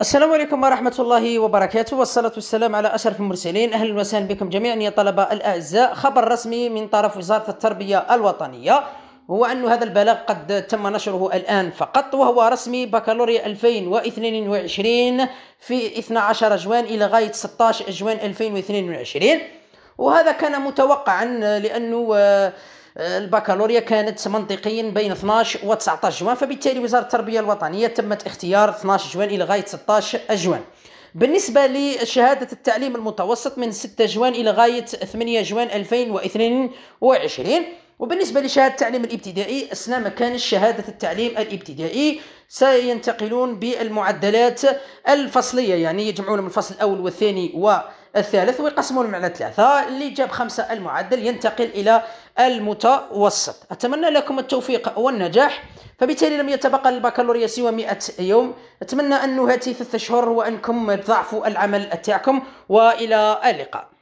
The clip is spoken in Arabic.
السلام عليكم ورحمة الله وبركاته والصلاة والسلام على أشرف المرسلين أهلا وسهلا بكم جميعا يا طلبة الأعزاء خبر رسمي من طرف وزارة التربية الوطنية هو أن هذا البلاغ قد تم نشره الآن فقط وهو رسمي بكالوريا 2022 في 12 جوان إلى غاية 16 جوان 2022 وهذا كان متوقعا لأنه البكالوريا كانت منطقيا بين 12 و 19 جوان فبالتالي وزاره التربيه الوطنيه تمت اختيار 12 جوان الى غايه 16 جوان بالنسبة لشهادة التعليم المتوسط من 6 جوان إلى غاية 8 جوان 2022 وبالنسبة لشهادة التعليم الابتدائي أثناء ما كان شهادة التعليم الابتدائي سينتقلون بالمعدلات الفصلية يعني يجمعون من الفصل الأول والثاني و الثالث ويقسموا المعنى ثلاثة اللي جاب خمسة المعدل ينتقل إلى المتوسط أتمنى لكم التوفيق والنجاح فبالتالي لم يتبقى البكالوريا سوى 100 يوم أتمنى أن نهاتي ثلاثة أشهر وأنكم تضعفوا العمل تاعكم وإلى اللقاء